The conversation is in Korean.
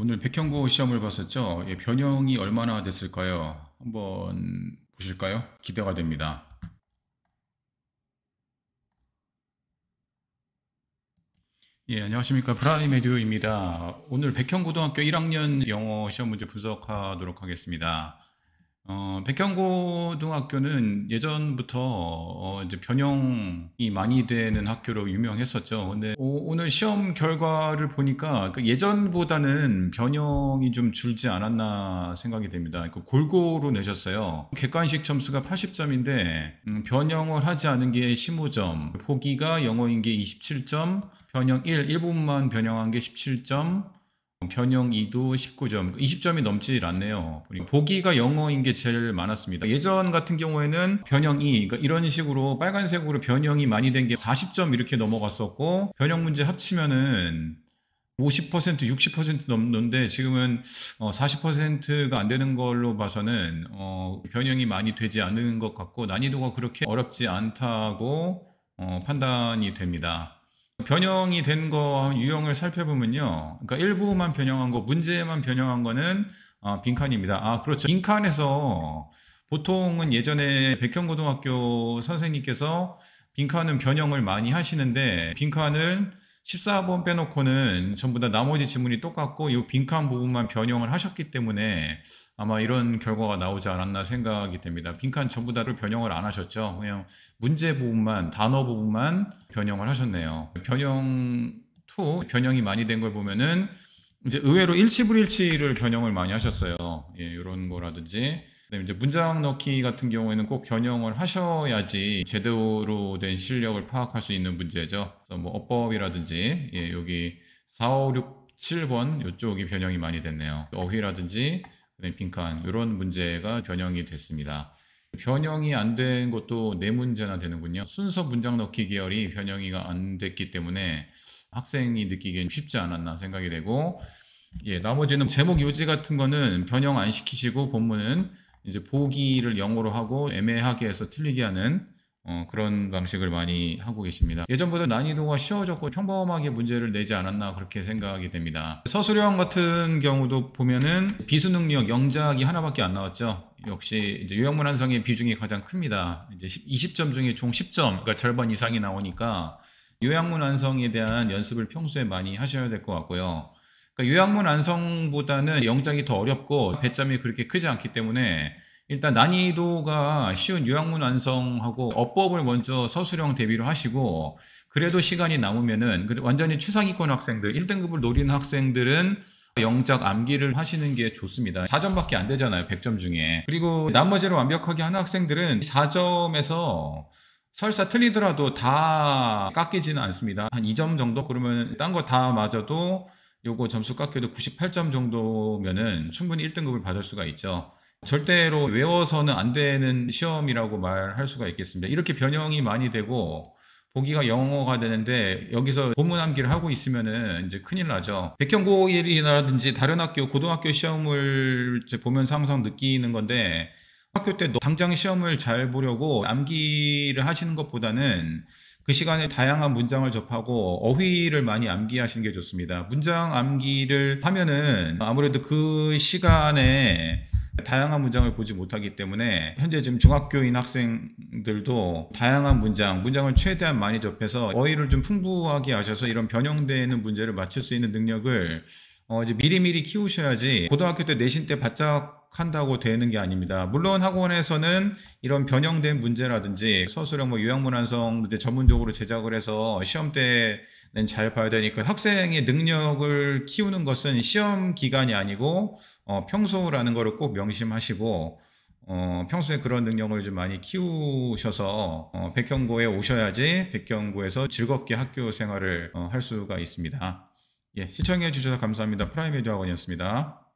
오늘 백형고 시험을 봤었죠. 예, 변형이 얼마나 됐을까요? 한번 보실까요? 기대가 됩니다. 예, 안녕하십니까. 브라임메듀입니다 오늘 백형고등학교 1학년 영어 시험 문제 분석하도록 하겠습니다. 어, 백현고등학교는 예전부터 어, 이제 변형이 많이 되는 학교로 유명했었죠. 근데 오, 늘 시험 결과를 보니까 그 예전보다는 변형이 좀 줄지 않았나 생각이 됩니다. 그 골고루 내셨어요. 객관식 점수가 80점인데 음, 변형을 하지 않은 게 15점, 포기가 영어인 게 27점, 변형 1, 1부분만 변형한 게 17점, 변형 2도 19점, 20점이 그 넘지 않네요. 보기가 영어인 게 제일 많았습니다. 예전 같은 경우에는 변형 2, 그러니까 이런 식으로 빨간색으로 변형이 많이 된 게 40점 이렇게 넘어갔었고 변형 문제 합치면은 50% 60% 넘는데 지금은 40%가 어, 안 되는 걸로 봐서는 어, 변형이 많이 되지 않은 것 같고 난이도가 그렇게 어렵지 않다고 어, 판단이 됩니다. 변형이 된 거 유형을 살펴보면요. 그러니까 일부만 변형한 거, 문제만 변형한 거는 어, 빈칸입니다. 아, 그렇죠. 빈칸에서 보통은 예전에 백현고등학교 선생님께서 빈칸은 변형을 많이 하시는데 빈칸을 14번 빼놓고는 전부 다 나머지 지문이 똑같고 이 빈칸 부분만 변형을 하셨기 때문에 아마 이런 결과가 나오지 않았나 생각이 됩니다. 빈칸 전부 다를 변형을 안 하셨죠. 그냥 문제 부분만 단어 부분만 변형을 하셨네요. 변형 2 변형이 많이 된 걸 보면은 이제 의외로 일치불일치를 변형을 많이 하셨어요. 예, 이런 거라든지 이제 문장 넣기 같은 경우에는 꼭 변형을 하셔야지 제대로 된 실력을 파악할 수 있는 문제죠. 그래서 뭐 어법이라든지 예, 여기 4, 5, 6, 7번 이쪽이 변형이 많이 됐네요. 어휘라든지 빈칸 이런 문제가 변형이 됐습니다. 변형이 안 된 것도 네 문제나 되는군요. 순서 문장 넣기 계열이 변형이 안 됐기 때문에 학생이 느끼기엔 쉽지 않았나 생각이 되고 예, 나머지는 제목 요지 같은 거는 변형 안 시키시고 본문은 이제 보기를 영어로 하고 애매하게 해서 틀리게 하는 어, 그런 방식을 많이 하고 계십니다. 예전보다 난이도가 쉬워졌고 평범하게 문제를 내지 않았나 그렇게 생각이 됩니다. 서술형 같은 경우도 보면은 비수능력 영작이 하나밖에 안 나왔죠. 역시 이제 요약문 한성의 비중이 가장 큽니다. 이제 20점 중에 총 10점, 그러니까 절반 이상이 나오니까 요약문 완성에 대한 연습을 평소에 많이 하셔야 될 것 같고요. 그러니까 요양문 완성보다는 영작이 더 어렵고 배점이 그렇게 크지 않기 때문에 일단 난이도가 쉬운 요양문 완성하고 어법을 먼저 서술형 대비로 하시고 그래도 시간이 남으면은 완전히 최상위권 학생들 1등급을 노리는 학생들은 영작 암기를 하시는 게 좋습니다. 4점밖에 안 되잖아요. 100점 중에. 그리고 나머지로 완벽하게 하는 학생들은 4점에서 설사 틀리더라도 다 깎이지는 않습니다. 한 2점 정도 그러면 딴 거 다 맞아도 요거 점수 깎여도 98점 정도면은 충분히 1등급을 받을 수가 있죠. 절대로 외워서는 안 되는 시험이라고 말할 수가 있겠습니다. 이렇게 변형이 많이 되고 보기가 영어가 되는데 여기서 본문 암기를 하고 있으면은 이제 큰일 나죠. 백형고일이라든지 다른 학교 고등학교 시험을 보면서 항상 느끼는 건데 학교 때 당장 시험을 잘 보려고 암기를 하시는 것보다는 그 시간에 다양한 문장을 접하고 어휘를 많이 암기하시는 게 좋습니다. 문장 암기를 하면은 아무래도 그 시간에 다양한 문장을 보지 못하기 때문에 현재 지금 중학교인 학생들도 다양한 문장, 문장을 최대한 많이 접해서 어휘를 좀 풍부하게 하셔서 이런 변형되는 문제를 맞출 수 있는 능력을 어, 이제 미리미리 키우셔야지 고등학교 때 내신 때 바짝 한다고 되는 게 아닙니다. 물론 학원에서는 이런 변형된 문제라든지 서술형 뭐 요양문안성 전문적으로 제작을 해서 시험 때는 잘 봐야 되니까 학생의 능력을 키우는 것은 시험 기간이 아니고 어, 평소라는 거를 꼭 명심하시고 어, 평소에 그런 능력을 좀 많이 키우셔서 어, 백현고에 오셔야지 백현고에서 즐겁게 학교 생활을 어, 할 수가 있습니다. 예, 시청해 주셔서 감사합니다. 프라임 에듀 학원이었습니다.